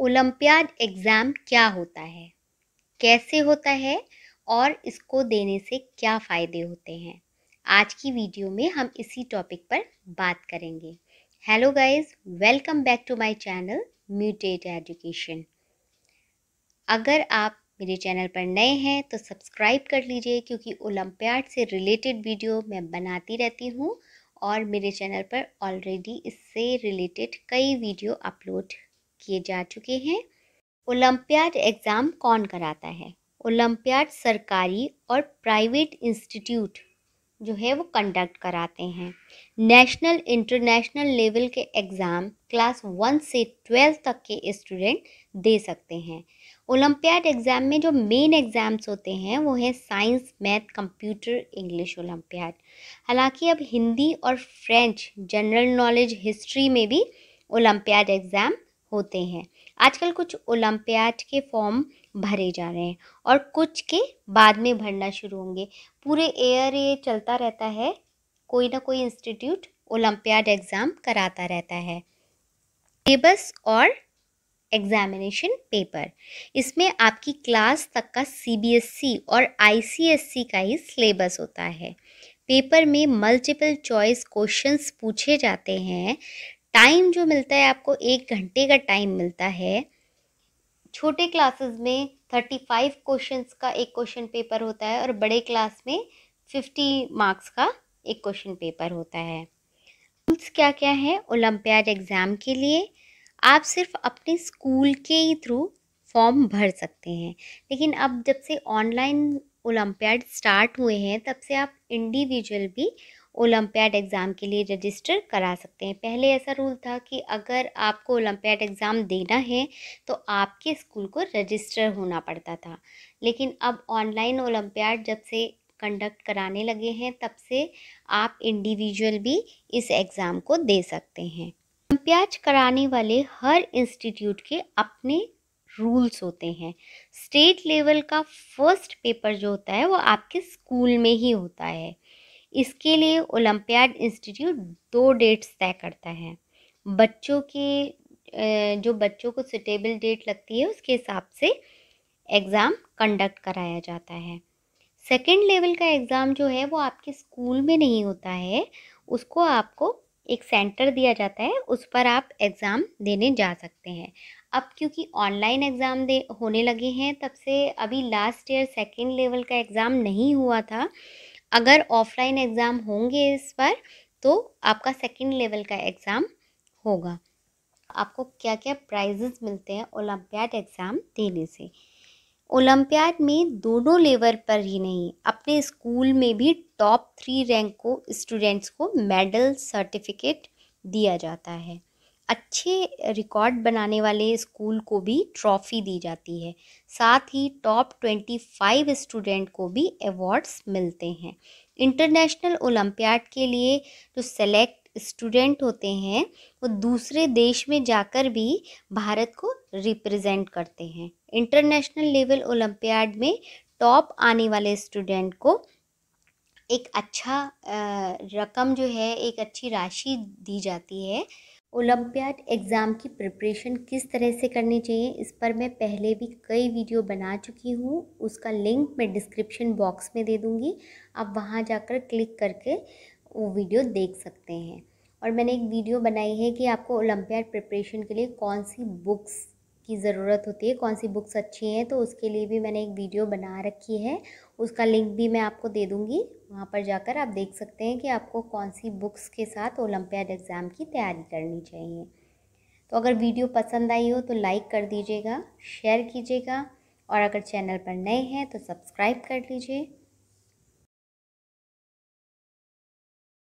olympiad exam क्या होता है कैसे होता है और इसको देने से क्या फ़ायदे होते हैं आज की वीडियो में हम इसी टॉपिक पर बात करेंगे hello guys welcome back to my channel Mutate Education अगर आप मेरे चैनल पर नए हैं तो सब्सक्राइब कर लीजिए क्योंकि ओलंपियाड से रिलेटेड वीडियो मैं बनाती रहती हूँ और मेरे चैनल पर ऑलरेडी इससे रिलेटेड कई वीडियो अपलोड किए जा चुके हैं ओलंपियाड एग्ज़ाम कौन कराता है ओलंपियाड सरकारी और प्राइवेट इंस्टीट्यूट जो है वो कंडक्ट कराते हैं नेशनल इंटरनेशनल लेवल के एग्ज़ाम क्लास वन से ट्वेल्व तक के स्टूडेंट दे सकते हैं ओलंपियाड एग्ज़ाम में जो मेन एग्ज़ाम्स होते हैं वो हैं science math computer English olympiad हालांकि अब हिंदी और फ्रेंच जनरल नॉलेज हिस्ट्री में भी ओलंपियाड एग्ज़ाम होते हैं आजकल कुछ ओलम्पियाड के फॉर्म भरे जा रहे हैं और कुछ के बाद में भरना शुरू होंगे पूरे एयर ये चलता रहता है कोई ना कोई इंस्टीट्यूट ओलंपियाड एग्ज़ाम कराता रहता है सिलेबस और एग्ज़ामिनेशन पेपर इसमें आपकी क्लास तक का सीबीएसई और आईसीएसई का ही सिलेबस होता है पेपर में मल्टीपल चॉइस क्वेश्चंस पूछे जाते हैं टाइम जो मिलता है आपको एक घंटे का टाइम मिलता है छोटे क्लासेस में थर्टी फाइव क्वेश्चन का एक क्वेश्चन पेपर होता है और बड़े क्लास में फिफ्टी मार्क्स का एक क्वेश्चन पेपर होता है रूल्स क्या क्या है ओलंपियाड एग्ज़ाम के लिए आप सिर्फ अपने स्कूल के ही थ्रू फॉर्म भर सकते हैं लेकिन अब जब से ऑनलाइन ओलंपियाड स्टार्ट हुए हैं तब से आप इंडिविजुअल भी ओलम्पियाड एग्ज़ाम के लिए रजिस्टर करा सकते हैं पहले ऐसा रूल था कि अगर आपको ओलम्पियाड एग्ज़ाम देना है तो आपके स्कूल को रजिस्टर होना पड़ता था लेकिन अब ऑनलाइन ओलम्पियाड जब से कंडक्ट कराने लगे हैं तब से आप इंडिविजुअल भी इस एग्ज़ाम को दे सकते हैं ओलंपियाड कराने वाले हर इंस्टीट्यूट के अपने रूल्स होते हैं स्टेट लेवल का फर्स्ट पेपर जो होता है वो आपके स्कूल में ही होता है इसके लिए ओलम्पियाड इंस्टीट्यूट दो डेट्स तय करता है बच्चों के जो बच्चों को सुटेबल डेट लगती है उसके हिसाब से एग्ज़ाम कंडक्ट कराया जाता है सेकेंड लेवल का एग्ज़ाम जो है वो आपके स्कूल में नहीं होता है उसको आपको एक सेंटर दिया जाता है उस पर आप एग्ज़ाम देने जा सकते हैं अब क्योंकि ऑनलाइन एग्ज़ाम दे होने लगे हैं तब से अभी लास्ट ईयर सेकेंड लेवल का एग्ज़ाम नहीं हुआ था अगर ऑफलाइन एग्ज़ाम होंगे इस बार तो आपका सेकेंड लेवल का एग्ज़ाम होगा आपको क्या क्या प्राइजेस मिलते हैं ओलम्पियाड एग्ज़ाम देने से ओलंपियाड में दोनों लेवल पर ही नहीं अपने स्कूल में भी टॉप थ्री रैंक को स्टूडेंट्स को मेडल सर्टिफिकेट दिया जाता है अच्छे रिकॉर्ड बनाने वाले स्कूल को भी ट्रॉफ़ी दी जाती है साथ ही टॉप ट्वेंटी फाइव स्टूडेंट को भी अवार्ड्स मिलते हैं इंटरनेशनल ओलंपियाड के लिए जो सेलेक्ट स्टूडेंट होते हैं वो दूसरे देश में जाकर भी भारत को रिप्रेजेंट करते हैं इंटरनेशनल लेवल ओलंपियाड में टॉप आने वाले स्टूडेंट को एक अच्छा रकम जो है एक अच्छी राशि दी जाती है ओलंपियाड एग्ज़ाम की प्रिपरेशन किस तरह से करनी चाहिए इस पर मैं पहले भी कई वीडियो बना चुकी हूँ उसका लिंक मैं डिस्क्रिप्शन बॉक्स में दे दूँगी आप वहाँ जाकर क्लिक करके वो वीडियो देख सकते हैं और मैंने एक वीडियो बनाई है कि आपको ओलंपियाड प्रिपरेशन के लिए कौन सी बुक्स की ज़रूरत होती है कौन सी बुक्स अच्छी हैं तो उसके लिए भी मैंने एक वीडियो बना रखी है उसका लिंक भी मैं आपको दे दूँगी वहाँ पर जाकर आप देख सकते हैं कि आपको कौन सी बुक्स के साथ ओलंपियाड एग्ज़ाम की तैयारी करनी चाहिए तो अगर वीडियो पसंद आई हो तो लाइक कर दीजिएगा शेयर कीजिएगा और अगर चैनल पर नए हैं तो सब्सक्राइब कर लीजिए